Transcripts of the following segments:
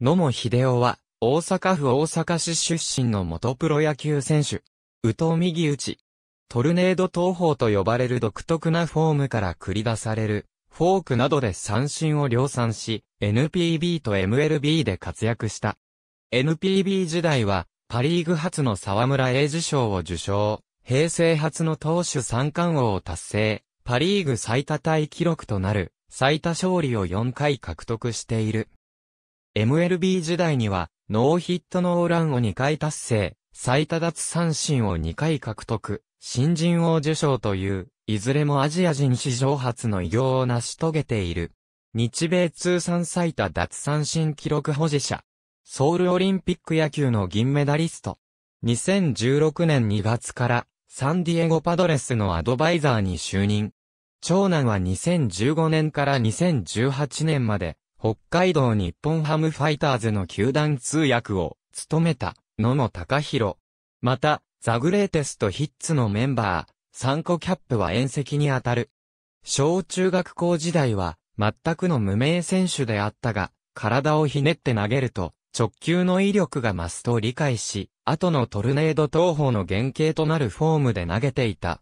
野茂秀夫は、大阪府大阪市出身の元プロ野球選手。宇藤右打ち。トルネード投法と呼ばれる独特なフォームから繰り出される、フォークなどで三振を量産し、NPB と MLB で活躍した。NPB 時代は、パリーグ初の沢村栄治賞を受賞、平成初の投手三冠王を達成、パリーグ最多タイ記録となる、最多勝利を4回獲得している。MLB 時代には、ノーヒットノーランを2回達成、最多奪三振を2回獲得、新人王受賞という、いずれもアジア人史上初の偉業を成し遂げている。日米通算最多奪三振記録保持者。ソウルオリンピック野球の銀メダリスト。2016年2月からサンディエゴパドレスのアドバイザーに就任。長男は2015年から2018年まで北海道日本ハムファイターズの球団通訳を務めた野野隆弘。また、ザグレーテストヒッツのメンバー、サンコキャップは遠石にあたる。小中学校時代は全くの無名選手であったが、体をひねって投げると直球の威力が増すと理解し、後のトルネード投法の原型となるフォームで投げていた。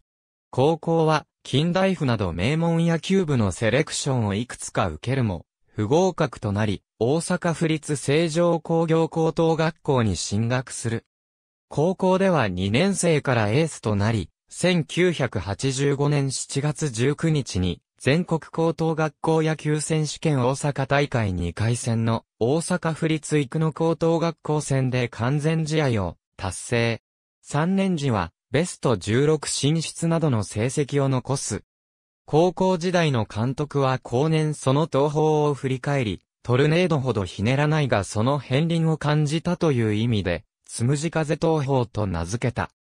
高校は近代府など名門野球部のセレクションをいくつか受けるも、不合格となり、大阪府立成城工業高等学校に進学する。高校では2年生からエースとなり、1985年7月19日に、全国高等学校野球選手権大阪大会2回戦の大阪府立育野高等学校戦で完全試合を達成。3年時はベスト16進出などの成績を残す高校時代の監督は後年その東方を振り返り、トルネードほどひねらないがその片鱗を感じたという意味で、つむじ風東方と名付けた。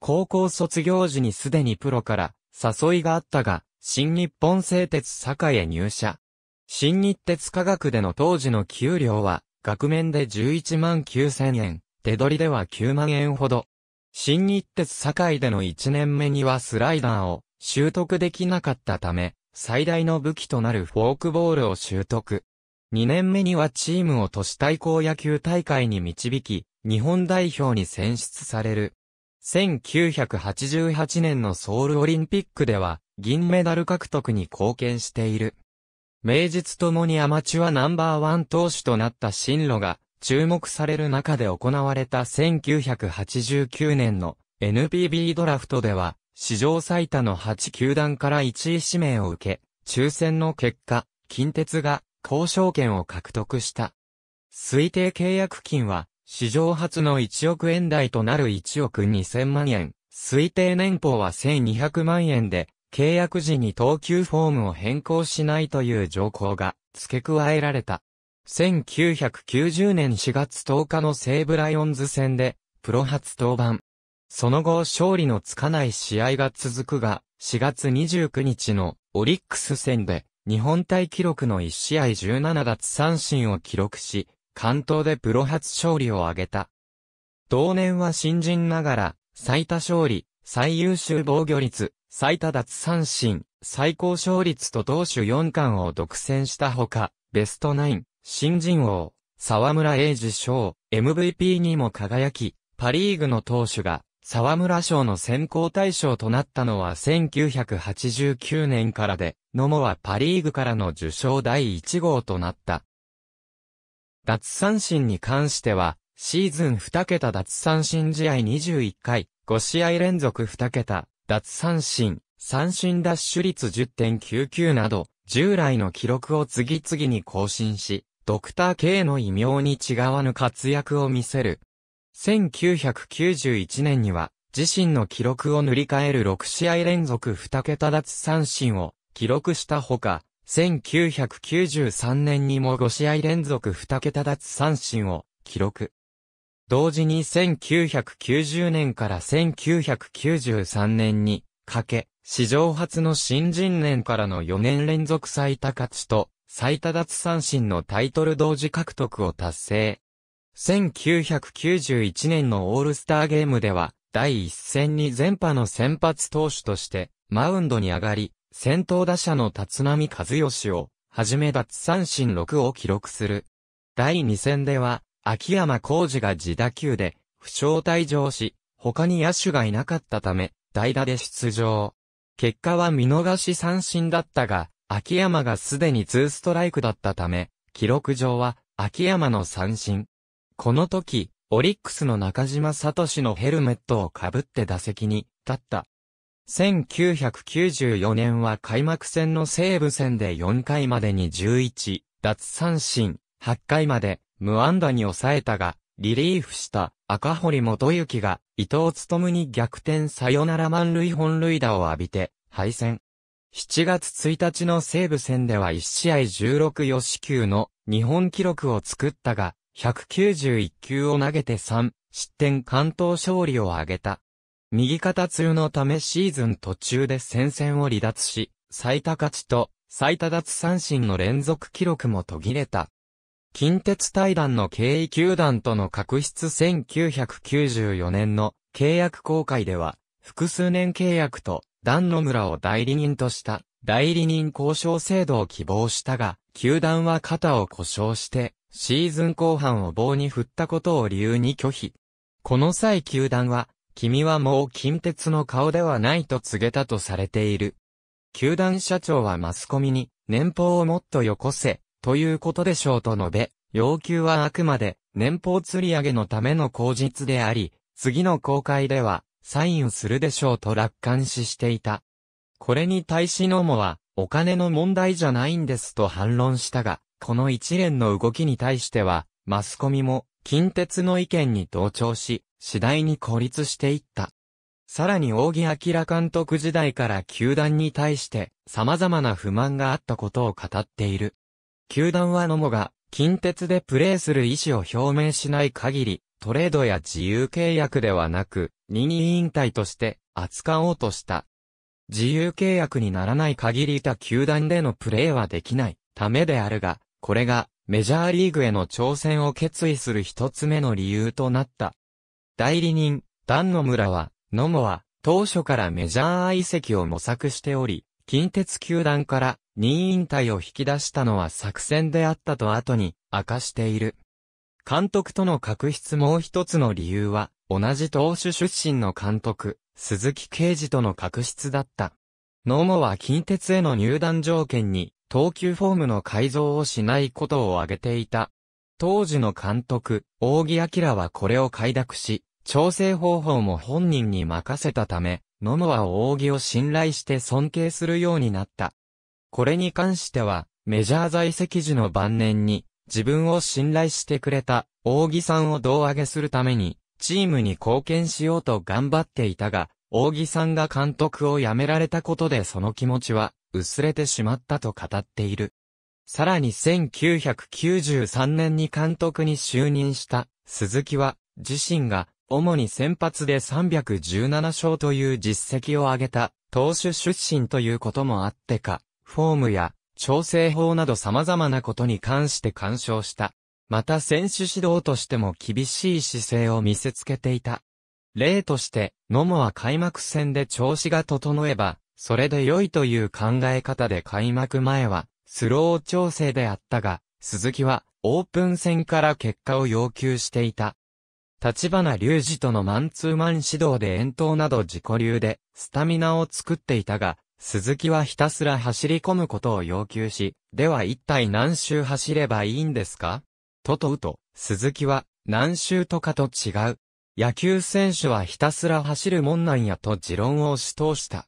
高校卒業時にすでにプロから誘いがあったが、新日本製鉄堺へ入社。新日鉄科学での当時の給料は、額面で11万9000円、手取りでは9万円ほど。新日鉄堺での1年目にはスライダーを習得できなかったため、最大の武器となるフォークボールを習得。2年目にはチームを都市対抗野球大会に導き、日本代表に選出される。1988年のソウルオリンピックでは、銀メダル獲得に貢献している。名実ともにアマチュアナンバーワン投手となった進路が注目される中で行われた1989年の NPB ドラフトでは史上最多の8球団から1位指名を受け、抽選の結果、近鉄が交渉権を獲得した。推定契約金は、史上初の1億円台となる1億2000万円、推定年俸は1200万円で、契約時に投球フォームを変更しないという条項が付け加えられた。1990年4月10日の西武ライオンズ戦で、プロ初登板。その後勝利のつかない試合が続くが、4月29日のオリックス戦で、日本体記録の1試合17奪三振を記録し、関東でプロ初勝利を挙げた。同年は新人ながら、最多勝利、最優秀防御率、最多奪三振、最高勝率と投手4冠を独占したほか、ベストナイン、新人王、沢村栄治賞、MVP にも輝き、パリーグの投手が沢村賞の選考対象となったのは1989年からで、野茂はパリーグからの受賞第1号となった。脱三振に関しては、シーズン2桁脱三振試合21回、5試合連続2桁、脱三振、三振ダッシュ率10.99など、従来の記録を次々に更新し、ドクター K の異名に違わぬ活躍を見せる。1991年には、自身の記録を塗り替える6試合連続2桁奪三振を記録したほか、1993年にも5試合連続2桁奪三振を記録。同時に1990年から1993年にかけ、史上初の新人年からの4年連続最多勝ちと最多奪三振のタイトル同時獲得を達成。1991年のオールスターゲームでは、第一戦に全波の先発投手として、マウンドに上がり、先頭打者の立浪和義を、はじめ奪三振6を記録する。第2戦では、秋山浩二が自打球で、負傷退場し、他に野手がいなかったため、代打で出場。結果は見逃し三振だったが、秋山がすでに2ストライクだったため、記録上は、秋山の三振、この時、オリックスの中島聡のヘルメットをかぶって打席に立った。1994年は開幕戦の西武戦で4回までに11、奪三振、8回まで無安打に抑えたが、リリーフした赤堀元幸が伊藤勤に逆転サヨナラ満塁本塁打を浴びて敗戦。7月1日の西武戦では1試合16四死球の日本記録を作ったが、191球を投げて3、失点関東勝利を挙げた。右肩痛のためシーズン途中で戦線を離脱し、最多勝ちと最多奪三振の連続記録も途切れた。近鉄対談の経緯球団との確執1994年の契約公開では、複数年契約と団野村を代理人とした代理人交渉制度を希望したが、球団は肩を故障してシーズン後半を棒に振ったことを理由に拒否。この際球団は、君はもう近鉄の顔ではないと告げたとされている。球団社長はマスコミに、年俸をもっとよこせ、ということでしょうと述べ、要求はあくまで、年俸釣り上げのための口実であり、次の公開では、サインするでしょうと楽観視していた。これに対しノモは、お金の問題じゃないんですと反論したが、この一連の動きに対しては、マスコミも近鉄の意見に同調し、次第に孤立していった。さらに大木明監督時代から球団に対して様々な不満があったことを語っている。球団は野茂が近鉄でプレーする意思を表明しない限り、トレードや自由契約ではなく、任意引退として扱おうとした。自由契約にならない限りた球団でのプレーはできないためであるが、これがメジャーリーグへの挑戦を決意する一つ目の理由となった。代理人、ダン野村は、野茂は、当初からメジャー移席を模索しており、近鉄球団から任引退を引き出したのは作戦であったと後に明かしている。監督との確執もう一つの理由は、同じ投手出身の監督、鈴木啓治との確執だった。ノモは近鉄への入団条件に、投球フォームの改造をしないことを挙げていた。当時の監督、大木明はこれを快諾し、調整方法も本人に任せたため、野茂は大木を信頼して尊敬するようになった。これに関しては、メジャー在籍時の晩年に、自分を信頼してくれた、大木さんを胴上げするために、チームに貢献しようと頑張っていたが、大木さんが監督を辞められたことでその気持ちは、薄れてしまったと語っている。さらに1993年に監督に就任した鈴木は自身が主に先発で317勝という実績を上げた投手出身ということもあってか、フォームや調整法など様々なことに関して干渉した。また選手指導としても厳しい姿勢を見せつけていた。例として、野茂は開幕戦で調子が整えば、それで良いという考え方で開幕前は、スロー調整であったが、鈴木は、オープン戦から結果を要求していた。立花隆二とのマンツーマン指導で遠投など自己流で、スタミナを作っていたが、鈴木はひたすら走り込むことを要求し、では一体何周走ればいいんですかと問うと、鈴木は、何周とかと違う。野球選手はひたすら走るもんなんやと持論を押し通した。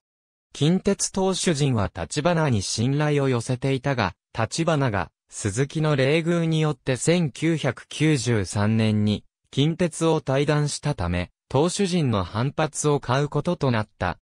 近鉄投手陣は立花に信頼を寄せていたが、立花が鈴木の冷遇によって1993年に近鉄を退団したため、投手陣の反発を買うこととなった。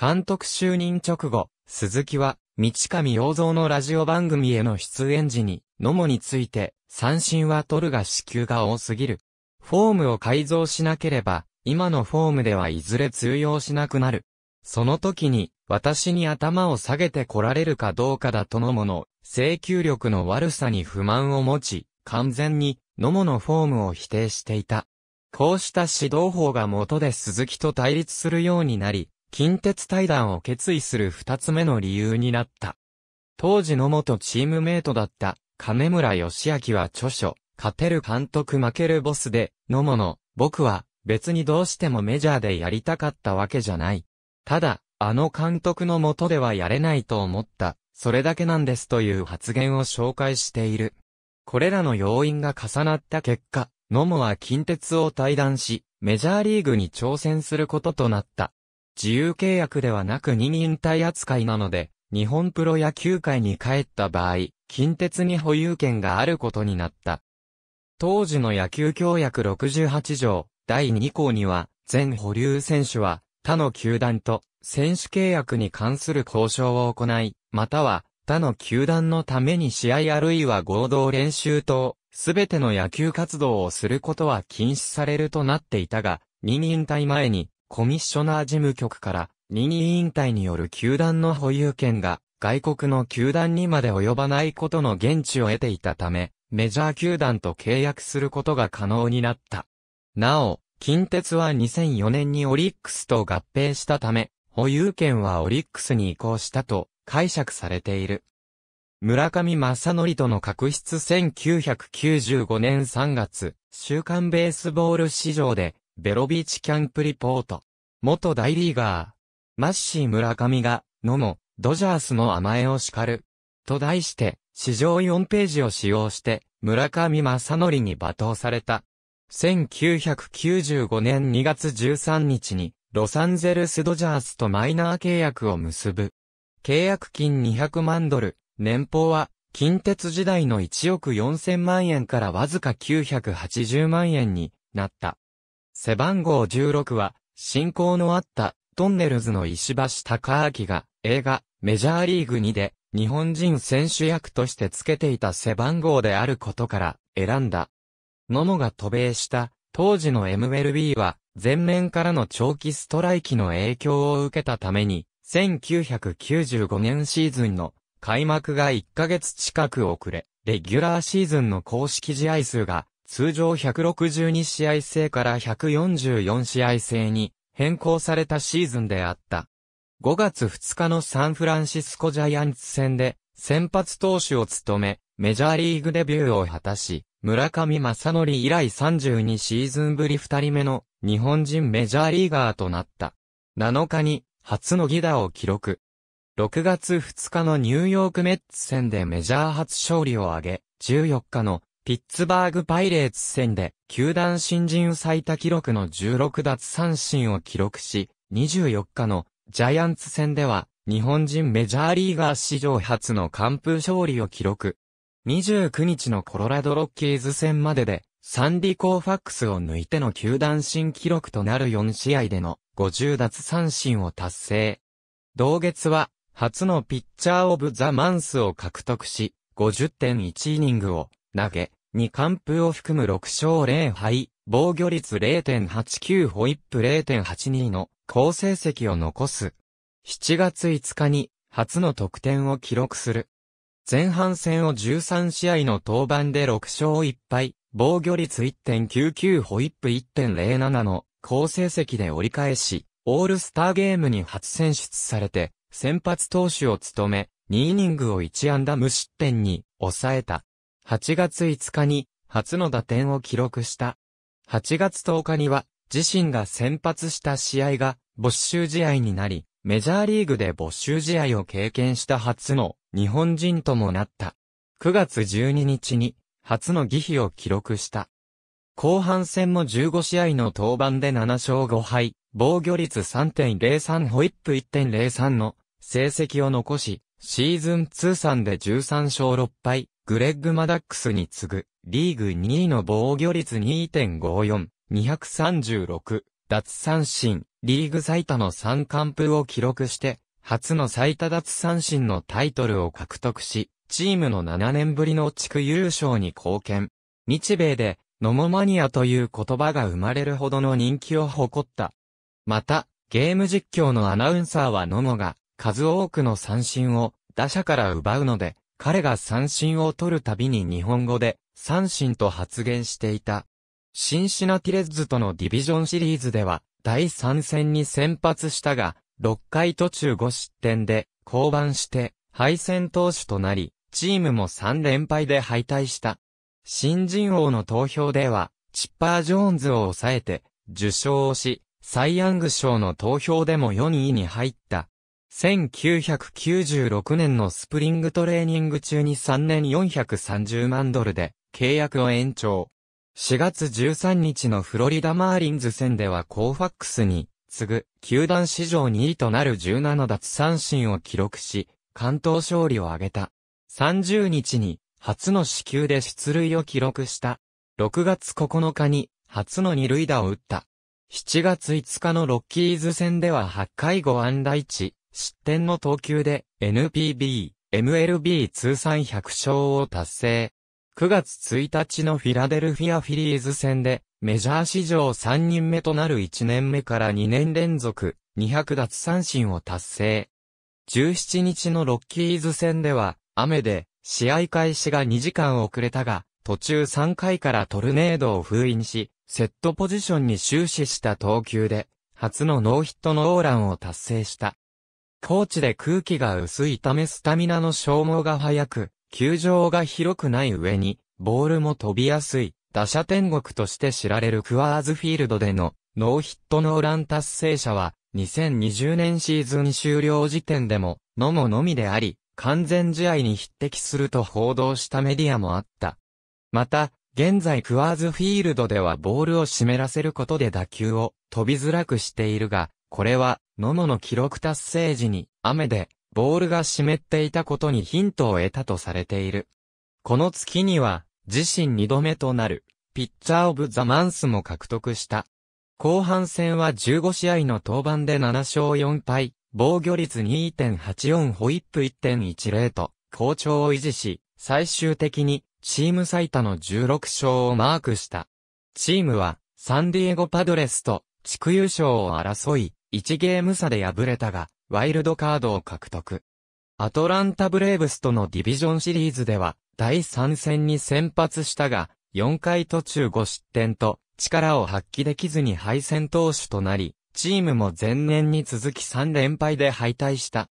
監督就任直後、鈴木は、道上洋蔵のラジオ番組への出演時に、野茂について、三振は取るが死球が多すぎる。フォームを改造しなければ、今のフォームではいずれ通用しなくなる。その時に、私に頭を下げて来られるかどうかだとのもの、請求力の悪さに不満を持ち、完全に、のものフォームを否定していた。こうした指導法が元で鈴木と対立するようになり、近鉄対談を決意する二つ目の理由になった。当時の元チームメイトだった金村義明は著書、勝てる監督負けるボスで、のもの、僕は別にどうしてもメジャーでやりたかったわけじゃない。ただ、あの監督のもとではやれないと思った、それだけなんですという発言を紹介している。これらの要因が重なった結果、野茂は近鉄を退団し、メジャーリーグに挑戦することとなった。自由契約ではなく任引退扱いなので、日本プロ野球界に帰った場合、近鉄に保有権があることになった。当時の野球協約68条、第2項には、全保留選手は、他の球団と選手契約に関する交渉を行い、または他の球団のために試合あるいは合同練習等、すべての野球活動をすることは禁止されるとなっていたが、任意引退前にコミッショナー事務局から任意引退による球団の保有権が外国の球団にまで及ばないことの現地を得ていたため、メジャー球団と契約することが可能になった。なお、近鉄は2004年にオリックスと合併したため、保有権はオリックスに移行したと解釈されている。村上正則との確執1995年3月、週刊ベースボール市場で、ベロビーチキャンプリポート。元大リーガー。マッシー村上が、のも、ドジャースの甘えを叱る。と題して、市場4ページを使用して、村上正則に罵倒された。1995年2月13日に、ロサンゼルスドジャースとマイナー契約を結ぶ。契約金200万ドル、年俸は、近鉄時代の1億4000万円からわずか980万円になった。背番号16は、進行のあった、トンネルズの石橋隆明が、映画、メジャーリーグ2で、日本人選手役として付けていた背番号であることから、選んだ。野茂が渡米した、当時の MLB は、前面からの長期ストライキの影響を受けたために、1995年シーズンの開幕が1ヶ月近く遅れ、レギュラーシーズンの公式試合数が通常162試合制から144試合制に変更されたシーズンであった。5月2日のサンフランシスコジャイアンツ戦で先発投手を務め、メジャーリーグデビューを果たし、村上正則以来32シーズンぶり2人目の日本人メジャーリーガーとなった。7日に初のギ打を記録。6月2日のニューヨークメッツ戦でメジャー初勝利を挙げ、14日のピッツバーグパイレーツ戦で球団新人最多記録の16奪三振を記録し、24日のジャイアンツ戦では日本人メジャーリーガー史上初の完封勝利を記録。29日のコロラドロッキーズ戦までで、サンディ・コーファックスを抜いての球団新記録となる4試合での50奪三振を達成。同月は、初のピッチャーオブザマンスを獲得し、50.1イニングを投げ、2完封を含む6勝0敗、防御率0.89ホイップ0.82の好成績を残す。7月5日に初の得点を記録する。前半戦を13試合の登板で6勝1敗、防御率1.99ホイップ1.07の好成績で折り返し、オールスターゲームに初選出されて、先発投手を務め、2イニングを1安打無失点に抑えた。8月5日に初の打点を記録した。8月10日には自身が先発した試合が没収試合になり、メジャーリーグで没収試合を経験した初の日本人ともなった。9月12日に初の儀比を記録した。後半戦も15試合の登板で7勝5敗、防御率3.03ホイップ1.03の成績を残し、シーズン通算で13勝6敗、グレッグ・マダックスに次ぐ、リーグ2位の防御率2.54、236、奪三振、リーグ最多の三冠風を記録して、初の最多奪三振のタイトルを獲得し、チームの7年ぶりの地区優勝に貢献。日米で、ノモマニアという言葉が生まれるほどの人気を誇った。また、ゲーム実況のアナウンサーはノモが、数多くの三振を打者から奪うので、彼が三振を取るたびに日本語で三振と発言していた。シンシナティレッズとのディビジョンシリーズでは第3戦に先発したが、6回途中5失点で、降板して、敗戦投手となり、チームも3連敗で敗退した。新人王の投票では、チッパー・ジョーンズを抑えて、受賞をし、サイ・ヤング賞の投票でも4位に入った。1996年のスプリングトレーニング中に3年430万ドルで契約を延長。4月13日のフロリダマーリンズ戦ではコーファックスに次ぐ、球団史上2位となる17奪三振を記録し、関東勝利を挙げた。30日に、初の死球で出塁を記録した。6月9日に、初の二塁打を打った。7月5日のロッキーズ戦では8回5安打1、失点の投球で NPB、MLB 通算100勝を達成。9月1日のフィラデルフィアフィリーズ戦でメジャー史上3人目となる1年目から2年連続200奪三振を達成。17日のロッキーズ戦では雨で試合開始が2時間遅れたが途中3回からトルネードを封印しセットポジションに終始した投球で初のノーヒットノーランを達成した。コーチで空気が薄いためスタミナの消耗が早く、球場が広くない上に、ボールも飛びやすい。打者天国として知られるクワーズフィールドでのノーヒットノーラン達成者は2020年シーズン終了時点でものものみであり、完全試合に匹敵すると報道したメディアもあった。また、現在クワーズフィールドではボールを湿らせることで打球を飛びづらくしているが、これは、野茂の記録達成時に雨でボールが湿っていたことにヒントを得たとされている。この月には、自身2度目となる、ピッチャーオブザマンスも獲得した。後半戦は15試合の登板で7勝4敗、防御率2.84ホイップ1.10と、好調を維持し、最終的に、チーム最多の16勝をマークした。チームは、サンディエゴパドレスと、地区優勝を争い、1ゲーム差で敗れたが、ワイルドカードを獲得。アトランタブレーブスとのディビジョンシリーズでは、第3戦に先発したが、4回途中5失点と、力を発揮できずに敗戦投手となり、チームも前年に続き3連敗で敗退した。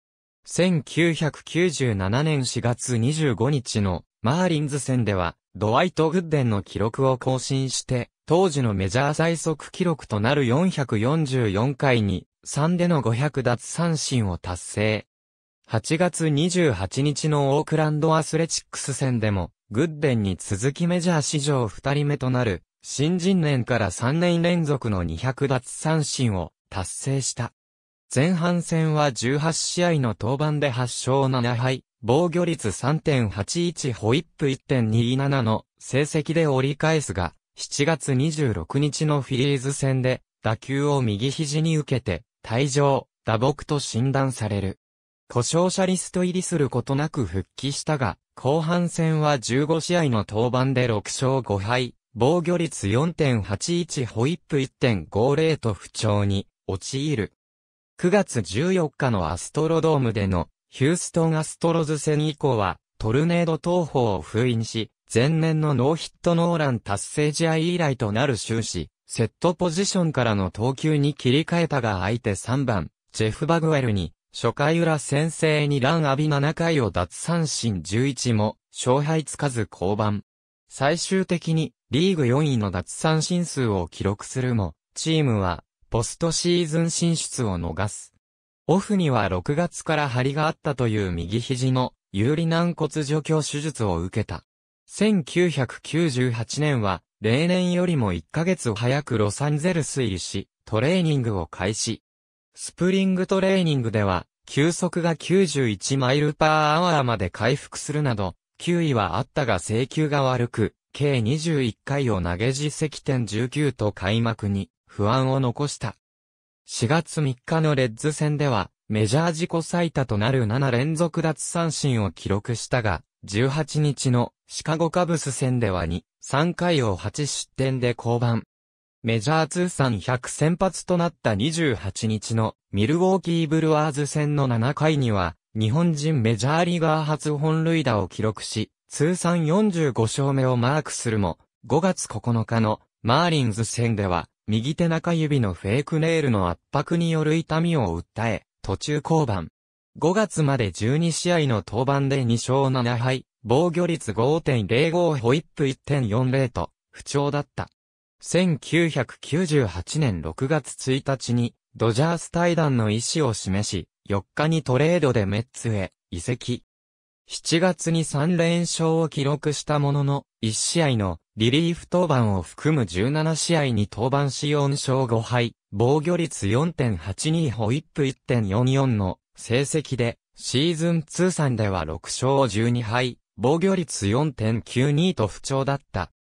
1997年4月25日のマーリンズ戦では、ドワイト・グッデンの記録を更新して、当時のメジャー最速記録となる444回に、3での500奪三振を達成。8月28日のオークランドアスレチックス戦でも、グッデンに続きメジャー史上2人目となる、新人年から3年連続の200奪三振を達成した。前半戦は18試合の登板で8勝7敗、防御率3.81ホイップ1.27の成績で折り返すが、7月26日のフィリーズ戦で打球を右肘に受けて退場、打撲と診断される。故障者リスト入りすることなく復帰したが、後半戦は15試合の登板で6勝5敗、防御率4.81ホイップ1.50と不調に陥る。9月14日のアストロドームでのヒューストンアストロズ戦以降はトルネード投法を封印し、前年のノーヒットノーラン達成試合以来となる終始、セットポジションからの投球に切り替えたが相手3番、ジェフ・バグウェルに初回裏先制にラン浴び7回を奪三振11も、勝敗つかず降板。最終的に、リーグ4位の奪三振数を記録するも、チームは、ポストシーズン進出を逃す。オフには6月から張りがあったという右肘の有利軟骨除去手術を受けた。1998年は、例年よりも1ヶ月早くロサンゼルス入りし、トレーニングを開始。スプリングトレーニングでは、球速が91マイルパーアワーまで回復するなど、球威はあったが制球が悪く、計21回を投げ実績点19と開幕に不安を残した。4月3日のレッズ戦では、メジャー自己最多となる7連続奪三振を記録したが、18日のシカゴカブス戦では2、3回を8失点で降板。メジャー通算100先発となった28日のミルウォーキーブルワーズ戦の7回には、日本人メジャーリーガー初本塁打を記録し、通算45勝目をマークするも、5月9日のマーリンズ戦では、右手中指のフェイクネイルの圧迫による痛みを訴え、途中降板。5月まで12試合の登板で2勝7敗、防御率5.05ホイップ1.40と、不調だった。1998年6月1日に、ドジャース対談の意思を示し、4日にトレードでメッツへ移籍。7月に3連勝を記録したものの、1試合のリリーフ登板を含む17試合に登板し4勝5敗、防御率4.82ホイップ1.44の成績で、シーズン通算では6勝12敗、防御率4.92と不調だった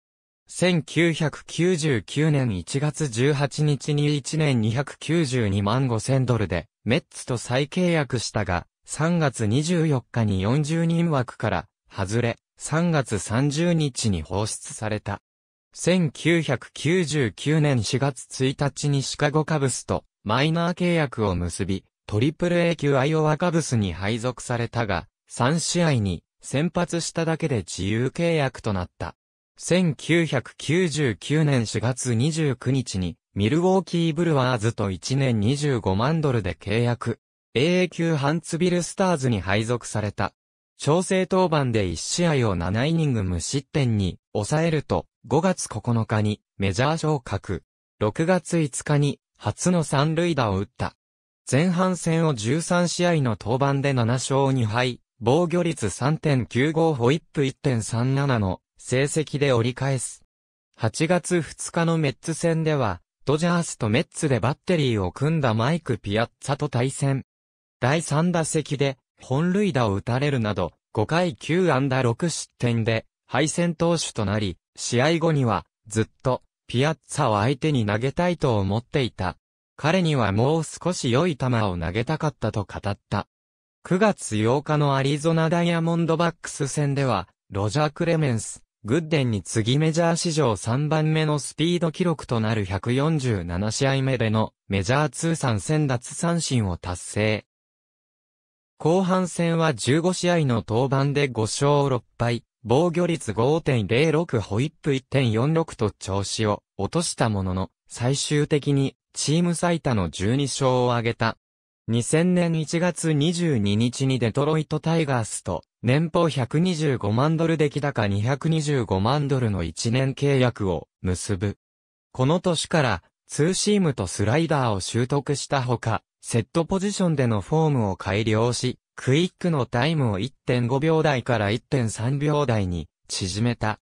1999年1月18日に1年292万5000ドルで、メッツと再契約したが、3月24日に40人枠から外れ、3月30日に放出された。1999年4月1日にシカゴカブスとマイナー契約を結び、トリプル A 級アイオワカブスに配属されたが、3試合に先発しただけで自由契約となった。1999年4月29日に、ミルウォーキーブルワーズと1年25万ドルで契約。AA 級ハンツビルスターズに配属された。調整登板で1試合を7イニング無失点に抑えると、5月9日にメジャー昇格。6月5日に初の三塁打を打った。前半戦を13試合の登板で7勝2敗、防御率3.95ホイップ1.37の成績で折り返す。8月2日のメッツ戦では、ドジャースとメッツでバッテリーを組んだマイク・ピアッツァと対戦。第3打席で、本塁打を打たれるなど、5回9安打6失点で、敗戦投手となり、試合後には、ずっと、ピアッツァを相手に投げたいと思っていた。彼にはもう少し良い球を投げたかったと語った。9月8日のアリゾナダイヤモンドバックス戦では、ロジャー・クレメンス、グッデンに次メジャー史上3番目のスピード記録となる147試合目でのメジャー通算1奪三振を達成。後半戦は15試合の登板で5勝6敗、防御率5.06ホイップ1.46と調子を落としたものの、最終的にチーム最多の12勝を挙げた。2000年1月22日にデトロイトタイガースと年俸125万ドル出来高225万ドルの1年契約を結ぶ。この年からツーシームとスライダーを習得したほか、セットポジションでのフォームを改良し、クイックのタイムを1.5秒台から1.3秒台に縮めた。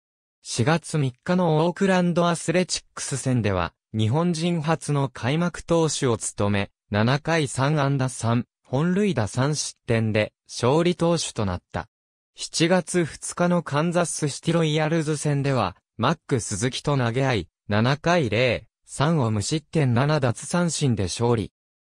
4月3日のオークランドアスレチックス戦では、日本人初の開幕投手を務め、7回3安打3、本塁打3失点で、勝利投手となった。7月2日のカンザスシティロイヤルズ戦では、マック鈴木と投げ合い、7回0、3を無失点7奪三振で勝利。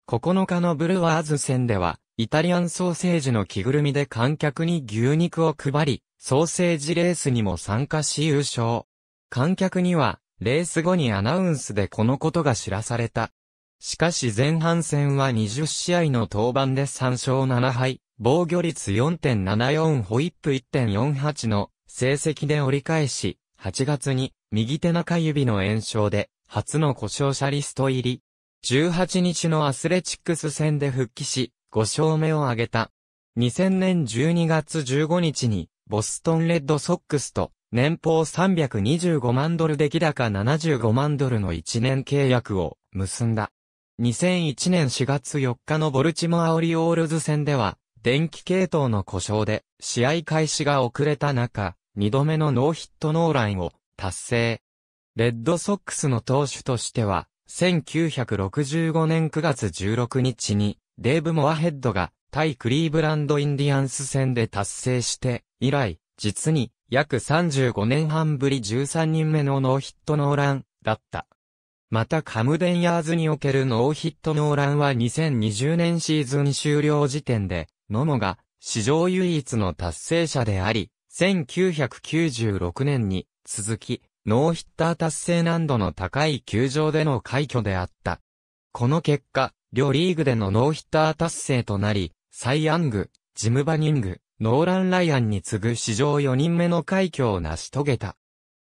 9日のブルワーズ戦では、イタリアンソーセージの着ぐるみで観客に牛肉を配り、ソーセージレースにも参加し優勝。観客には、レース後にアナウンスでこのことが知らされた。しかし前半戦は20試合の登板で3勝7敗、防御率4.74ホイップ1.48の成績で折り返し、8月に右手中指の炎症で初の故障者リスト入り。18日のアスレチックス戦で復帰し、5勝目を挙げた。2000年12月15日に、ボストンレッドソックスと、年俸325万ドル出来高75万ドルの1年契約を結んだ。2001年4月4日のボルチモアオリオールズ戦では、電気系統の故障で試合開始が遅れた中、二度目のノーヒットノーランを達成。レッドソックスの投手としては、1965年9月16日に、デーブ・モアヘッドが対クリーブランド・インディアンス戦で達成して、以来、実に約35年半ぶり13人目のノーヒットノーランだった。またカムデンヤーズにおけるノーヒットノーランは2020年シーズン終了時点で野茂が史上唯一の達成者であり、1996年に続き、ノーヒッター達成難度の高い球場での快挙であった。この結果、両リーグでのノーヒッター達成となり、サイ・ヤング、ジム・バニング、ノーラン・ライアンに次ぐ史上4人目の快挙を成し遂げた。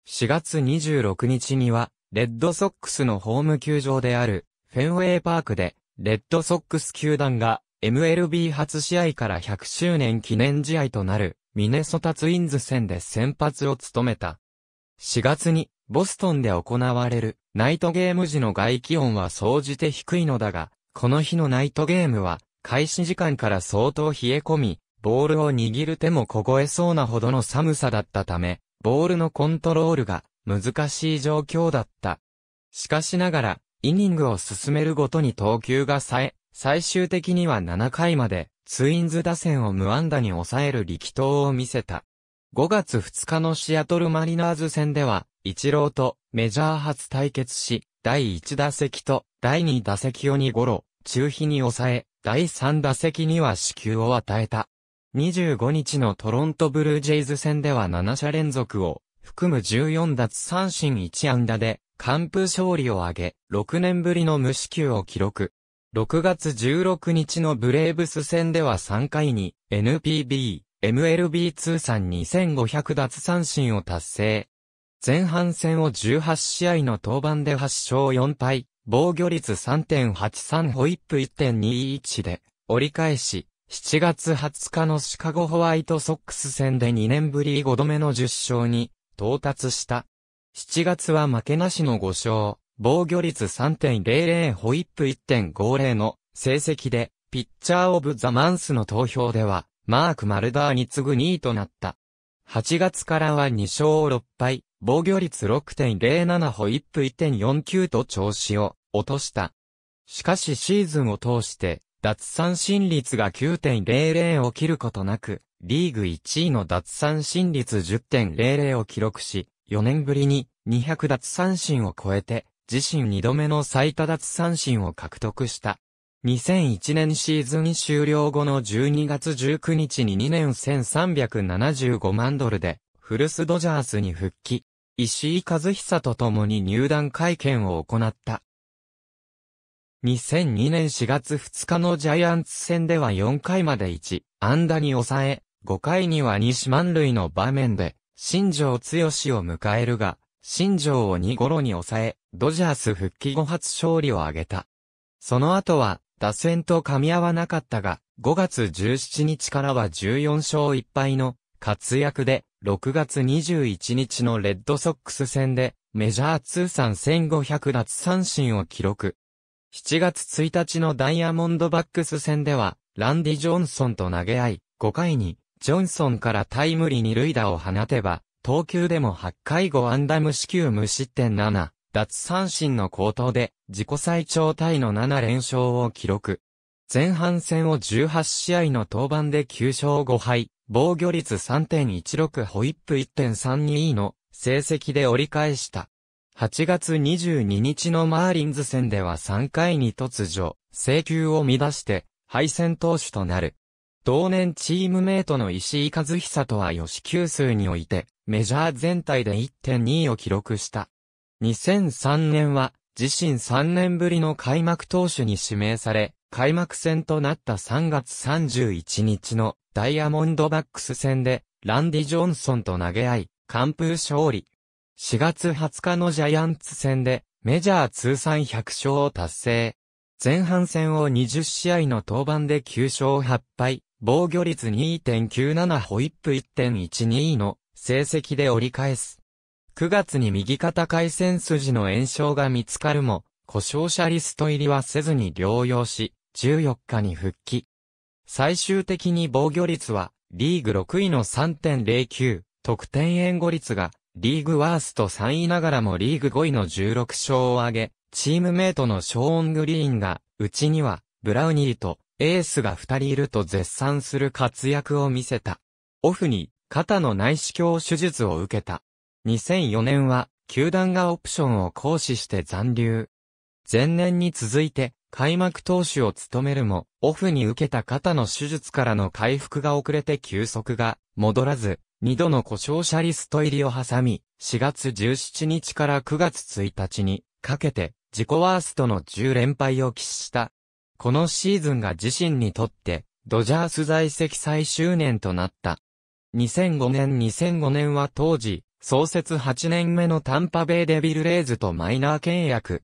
4月26日には、レッドソックスのホーム球場である、フェンウェイパークで、レッドソックス球団が MLB 初試合から100周年記念試合となる、ミネソタツインズ戦で先発を務めた。4月に、ボストンで行われる、ナイトゲーム時の外気温は総じて低いのだが、この日のナイトゲームは、開始時間から相当冷え込み、ボールを握る手も凍えそうなほどの寒さだったため、ボールのコントロールが難しい状況だった。しかしながら、イニングを進めるごとに投球が冴え、最終的には7回まで、ツインズ打線を無安打に抑える力投を見せた。5月2日のシアトルマリナーズ戦では、イチローとメジャー初対決し、第1打席と第2打席を2ゴロ、中飛に抑え、第3打席には死球を与えた。25日のトロントブルージェイズ戦では7者連続を含む14奪三振1安打で完封勝利を挙げ、6年ぶりの無死球を記録。6月16日のブレーブス戦では3回に NPB、MLB 通算2500奪三振を達成。前半戦を18試合の登板で8勝4敗、防御率3.83ホイップ1.21で、折り返し、7月20日のシカゴホワイトソックス戦で2年ぶり5度目の10勝に到達した。7月は負けなしの5勝。防御率3.00ホイップ1.50の成績で、ピッチャーオブザマンスの投票では、マーク・マルダーに次ぐ2位となった。8月からは2勝6敗、防御率6.07ホイップ1.49と調子を落とした。しかしシーズンを通して、脱三振率が9.00を切ることなく、リーグ1位の脱三振率10.00を記録し、4年ぶりに200脱三振を超えて、自身2度目の最多奪三振を獲得した。2001年シーズン終了後の12月19日に2年1375万ドルで、フルスドジャースに復帰、石井和久と共に入団会見を行った。2002年4月2日のジャイアンツ戦では4回まで1、安打に抑え、5回には西満塁の場面で、新庄剛志を迎えるが、新庄を2ゴロに抑え、ドジャース復帰後初勝利を挙げた。その後は、打線と噛み合わなかったが、5月17日からは14勝1敗の活躍で、6月21日のレッドソックス戦で、メジャー通算1500奪三振を記録。7月1日のダイヤモンドバックス戦では、ランディ・ジョンソンと投げ合い、5回に、ジョンソンからタイムリー二塁打を放てば、投球でも8回5安打無四球無失点7、奪三振の高騰で自己最長タイの7連勝を記録。前半戦を18試合の登板で9勝5敗、防御率3.16ホイップ1.32の成績で折り返した。8月22日のマーリンズ戦では3回に突如、制球を乱して、敗戦投手となる。同年チームメイトの石井和久とは吉球数において、メジャー全体で1.2位を記録した。2003年は、自身3年ぶりの開幕投手に指名され、開幕戦となった3月31日のダイヤモンドバックス戦で、ランディ・ジョンソンと投げ合い、完封勝利。4月20日のジャイアンツ戦で、メジャー通算100勝を達成。前半戦を20試合の登板で9勝8敗、防御率2.97ホイップ1.12の成績で折り返す。9月に右肩回線筋の炎症が見つかるも、故障者リスト入りはせずに療養し、14日に復帰。最終的に防御率は、リーグ6位の3.09、得点援護率が、リーグワースト3位ながらもリーグ5位の16勝を挙げ、チームメイトのショーン・グリーンが、うちには、ブラウニーと、エースが2人いると絶賛する活躍を見せた。オフに、肩の内視鏡手術を受けた。2004年は、球団がオプションを行使して残留。前年に続いて、開幕投手を務めるも、オフに受けた肩の手術からの回復が遅れて休息が戻らず、二度の故障者リスト入りを挟み、4月17日から9月1日にかけて自己ワーストの10連敗を喫した。このシーズンが自身にとって、ドジャース在籍最終年となった。2005年2005年は当時、創設8年目のタンパベイデビルレイズとマイナー契約。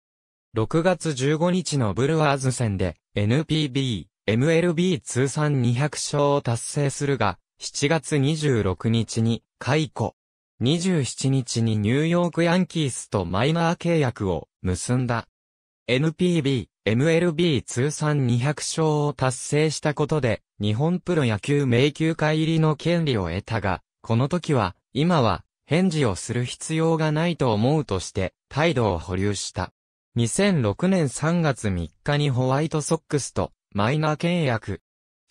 6月15日のブルワーズ戦で NPB、MLB 通算200勝を達成するが、7月26日に解雇。27日にニューヨークヤンキースとマイナー契約を結んだ。NPB、MLB 通算200勝を達成したことで、日本プロ野球迷宮会入りの権利を得たが、この時は、今は、返事をする必要がないと思うとして、態度を保留した。2006年3月3日にホワイトソックスとマイナー契約。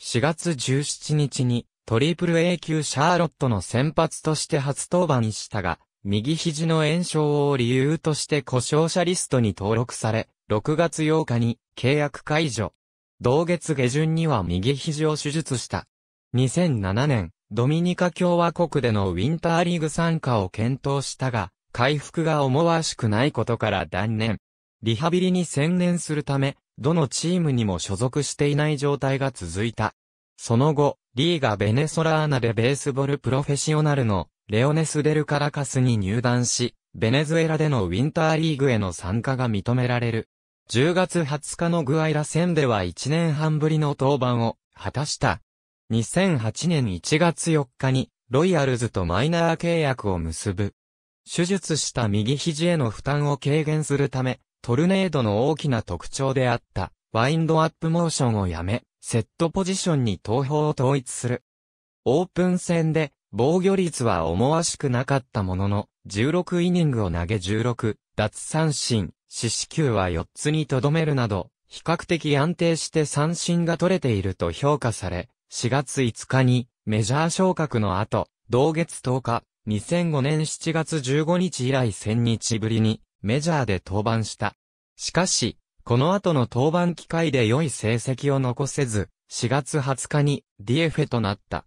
4月17日にトリプル A 級シャーロットの先発として初登板したが、右肘の炎症を理由として故障者リストに登録され、6月8日に契約解除。同月下旬には右肘を手術した。2007年、ドミニカ共和国でのウィンターリーグ参加を検討したが、回復が思わしくないことから断念。リハビリに専念するため、どのチームにも所属していない状態が続いた。その後、リーガ・ベネソラーナでベースボールプロフェッショナルのレオネス・デル・カラカスに入団し、ベネズエラでのウィンターリーグへの参加が認められる。10月20日のグアイラ戦では1年半ぶりの登板を果たした。2008年1月4日にロイヤルズとマイナー契約を結ぶ。手術した右肘への負担を軽減するため、トルネードの大きな特徴であった、ワインドアップモーションをやめ、セットポジションに投法を統一する。オープン戦で、防御率は思わしくなかったものの、16イニングを投げ16、奪三振、四死球は4つにとどめるなど、比較的安定して三振が取れていると評価され、4月5日にメジャー昇格の後、同月10日、2005年7月15日以来1000日ぶりにメジャーで登板した。しかし、この後の登板機会で良い成績を残せず、4月20日に DF となった。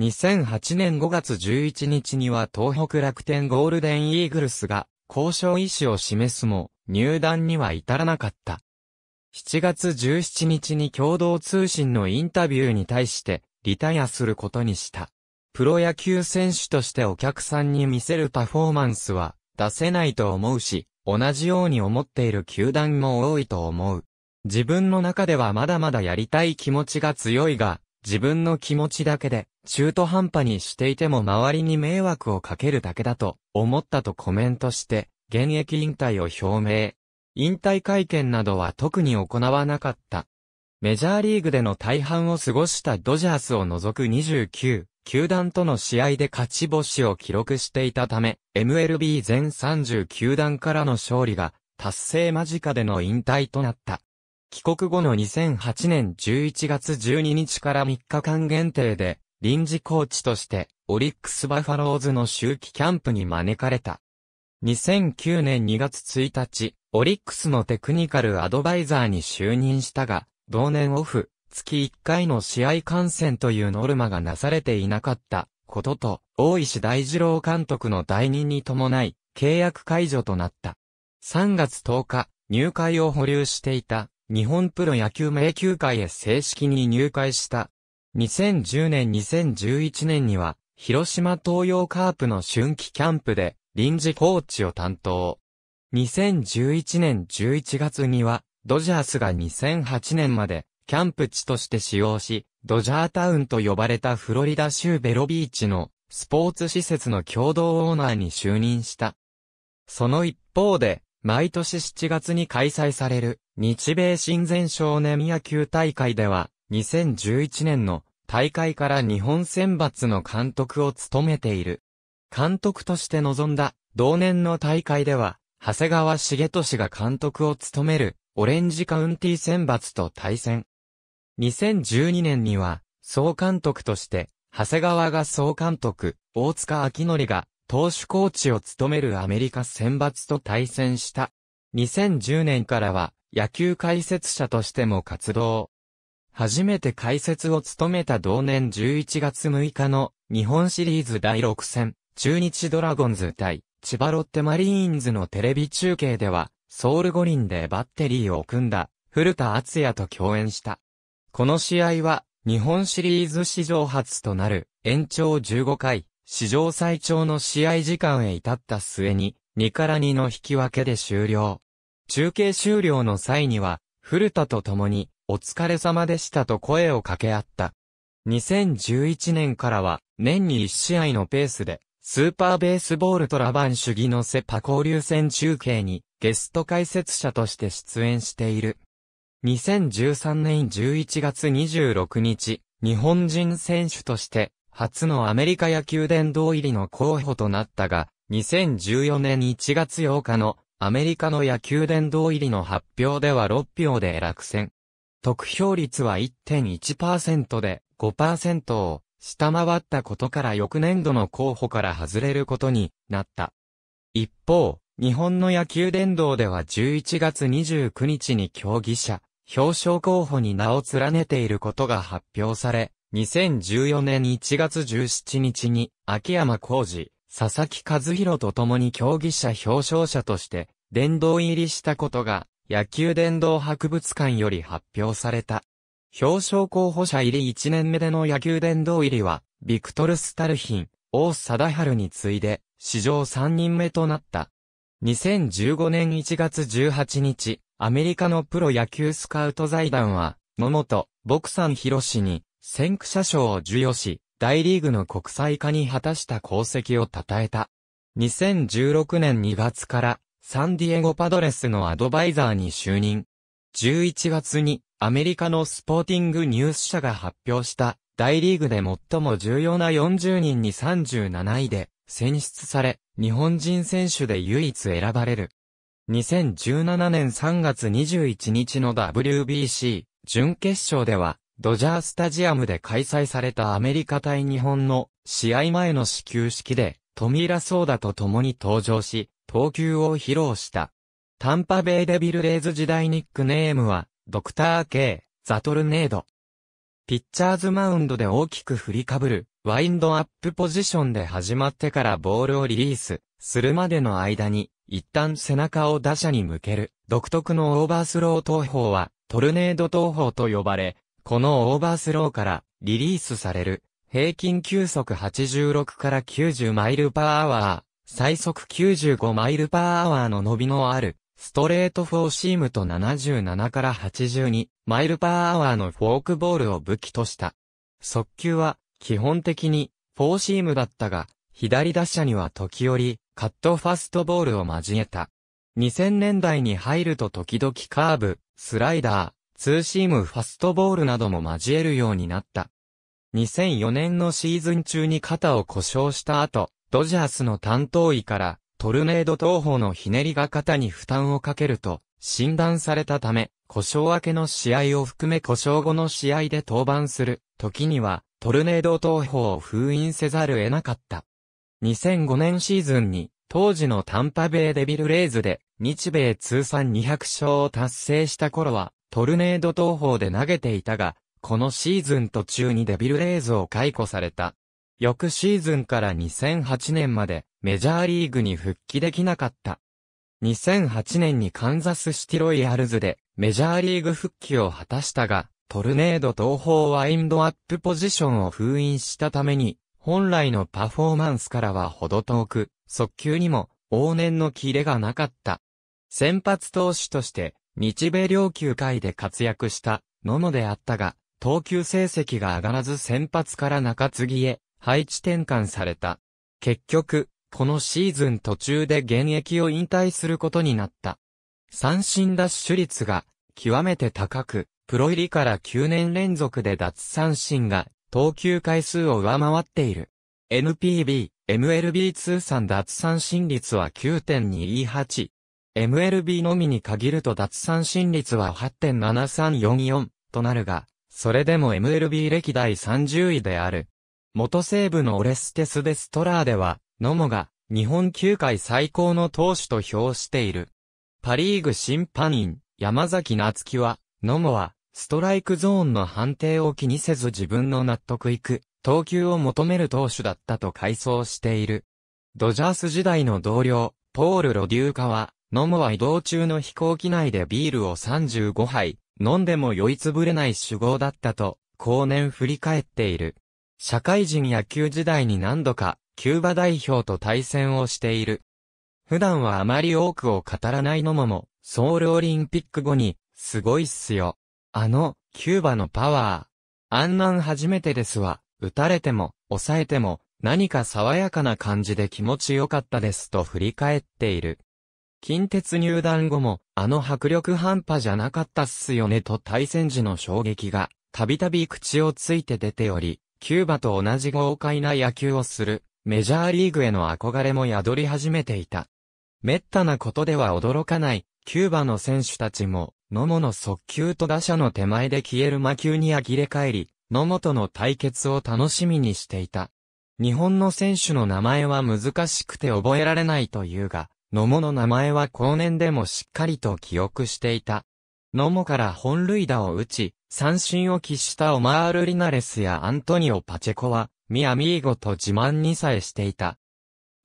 2008年5月11日には東北楽天ゴールデンイーグルスが交渉意思を示すも、入団には至らなかった。7月17日に共同通信のインタビューに対して、リタイアすることにした。プロ野球選手としてお客さんに見せるパフォーマンスは出せないと思うし、同じように思っている球団も多いと思う。自分の中ではまだまだやりたい気持ちが強いが、自分の気持ちだけで、中途半端にしていても周りに迷惑をかけるだけだと思ったとコメントして、現役引退を表明。引退会見などは特に行わなかった。メジャーリーグでの大半を過ごしたドジャースを除く29、球団との試合で勝ち星を記録していたため、MLB 全30球団からの勝利が達成間近での引退となった。帰国後の2008年11月12日から3日間限定で、臨時コーチとして、オリックスバファローズの周期キャンプに招かれた。2009年2月1日、オリックスのテクニカルアドバイザーに就任したが、同年オフ、月1回の試合観戦というノルマがなされていなかったことと、大石大二郎監督の代任に伴い、契約解除となった。3月10日、入会を保留していた日本プロ野球名球会へ正式に入会した。2010年2011年には、広島東洋カープの春季キャンプで臨時コーチを担当。2011年11月には、ドジャースが2008年までキャンプ地として使用し、ドジャータウンと呼ばれたフロリダ州ベロビーチのスポーツ施設の共同オーナーに就任した。その一方で、毎年7月に開催される日米親善少年野球大会では、2011年の大会から日本選抜の監督を務めている。監督として臨んだ同年の大会では、長谷川茂俊が監督を務めるオレンジカウンティ選抜と対戦。2012年には、総監督として、長谷川が総監督、大塚明則が投手コーチを務めるアメリカ選抜と対戦した。2010年からは野球解説者としても活動。初めて解説を務めた同年11月6日の日本シリーズ第6戦、中日ドラゴンズ対千葉ロッテマリーンズのテレビ中継では、ソウル五輪でバッテリーを組んだ古田敦也と共演した。この試合は日本シリーズ史上初となる延長15回、史上最長の試合時間へ至った末に2から2の引き分けで終了。中継終了の際には、古田と共に、お疲れ様でしたと声を掛け合った。2011年からは、年に1試合のペースで、スーパーベースボールトラバン主義のセパ交流戦中継に、ゲスト解説者として出演している。2013年11月26日、日本人選手として、初のアメリカ野球殿堂入りの候補となったが、2014年1月8日のアメリカの野球殿堂入りの発表では6票で落選。得票率は1.1%で5%を下回ったことから翌年度の候補から外れることになった。一方、日本の野球殿堂では11月29日に競技者、表彰候補に名を連ねていることが発表され、2014年1月17日に秋山浩二、佐々木和弘と共に競技者表彰者として、殿堂入りしたことが、野球殿堂博物館より発表された。表彰候補者入り1年目での野球殿堂入りは、ビクトル・スタルヒン、王貞治に次いで、史上3人目となった。2015年1月18日、アメリカのプロ野球スカウト財団は、野本、ボクさん広氏に、先駆者賞を授与し、大リーグの国際化に果たした功績を称えた。2016年2月からサンディエゴパドレスのアドバイザーに就任。11月にアメリカのスポーティングニュース社が発表した大リーグで最も重要な40人に37位で選出され、日本人選手で唯一選ばれる。2017年3月21日の WBC 準決勝ではドジャースタジアムで開催されたアメリカ対日本の試合前の始球式で、トミーラ・ソーダと共に登場し、投球を披露した。タンパベイデビルレイズ時代ニックネームは、ドクター K、ザトルネード。ピッチャーズマウンドで大きく振りかぶる、ワインドアップポジションで始まってからボールをリリース、するまでの間に、一旦背中を打者に向ける、独特のオーバースロー投法は、トルネード投法と呼ばれ、このオーバースローからリリースされる平均球速86から90マイルパーアワー、最速95マイルパーアワーの伸びのあるストレートフォーシームと77から82マイルパーアワーのフォークボールを武器とした。速球は基本的にフォーシームだったが、左打者には時折カットファストボールを交えた。2000年代に入ると時々カーブ、スライダー、ツーシームファストボールなども交えるようになった。2004年のシーズン中に肩を故障した後、ドジャースの担当医からトルネード投法のひねりが肩に負担をかけると診断されたため、故障明けの試合を含め故障後の試合で登板する時にはトルネード投法を封印せざるを得なかった。2005年シーズンに当時のタンパベイデビルレイズで日米通算200勝を達成した頃はトルネード投法で投げていたが、このシーズン途中にデビルレイズを解雇された。翌シーズンから2008年までメジャーリーグに復帰できなかった。2008年にカンザスシティロイヤルズでメジャーリーグ復帰を果たしたが、トルネード投法ワインドアップポジションを封印したために、本来のパフォーマンスからはほど遠く、速球にも往年のキレがなかった。先発投手として日米両球界で活躍した野茂であったが、投球成績が上がらず先発から中継ぎへ配置転換された。結局、このシーズン途中で現役を引退することになった。三振奪取率が極めて高く、プロ入りから9年連続で奪三振が投球回数を上回っている。NPB、MLB 通算奪三振率は9.28、MLB のみに限ると脱三振率は8.7344となるが、それでも MLB 歴代30位である。元西部のオレステス・デストラーでは、ノモが日本球界最高の投手と評している。パリーグ審判員、山崎夏樹は、ノモは、ストライクゾーンの判定を気にせず自分の納得いく、投球を求める投手だったと回想している。ドジャース時代の同僚、ポール・ロデューカは、飲むは移動中の飛行機内でビールを35杯、飲んでも酔いつぶれない主語だったと、後年振り返っている。社会人野球時代に何度か、キューバ代表と対戦をしている。普段はあまり多くを語らないのもも、ソウルオリンピック後に、すごいっすよ。あの、キューバのパワー。あんなん初めてですわ。打たれても、抑えても、何か爽やかな感じで気持ちよかったですと振り返っている。近鉄入団後も、あの迫力半端じゃなかったっすよねと対戦時の衝撃が、たびたび口をついて出ており、キューバと同じ豪快な野球をする、メジャーリーグへの憧れも宿り始めていた。滅多なことでは驚かない、キューバの選手たちも、野茂の速球と打者の手前で消える魔球に呆れ返り、野茂との対決を楽しみにしていた。日本の選手の名前は難しくて覚えられないというが、野茂の名前は後年でもしっかりと記憶していた。野茂から本塁打を打ち、三振を喫したオマール・リナレスやアントニオ・パチェコは、ミアミーゴと自慢にさえしていた。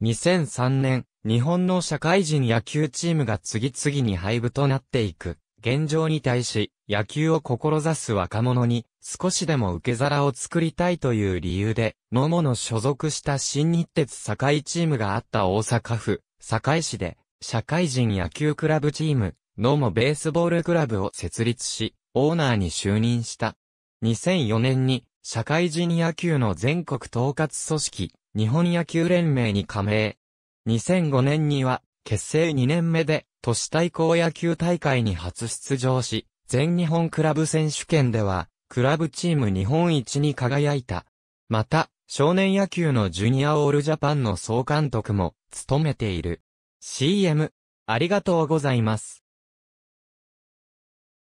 2003年、日本の社会人野球チームが次々に廃部となっていく。現状に対し、野球を志す若者に少しでも受け皿を作りたいという理由で、野茂の所属した新日鉄堺チームがあった大阪府、堺市で、社会人野球クラブチーム、ノーモベースボールクラブを設立し、オーナーに就任した。2004年に、社会人野球の全国統括組織、日本野球連盟に加盟。2005年には、結成2年目で、都市対抗野球大会に初出場し、全日本クラブ選手権では、クラブチーム日本一に輝いた。また、少年野球のジュニアオールジャパンの総監督も、務めている。CM、ありがとうございます。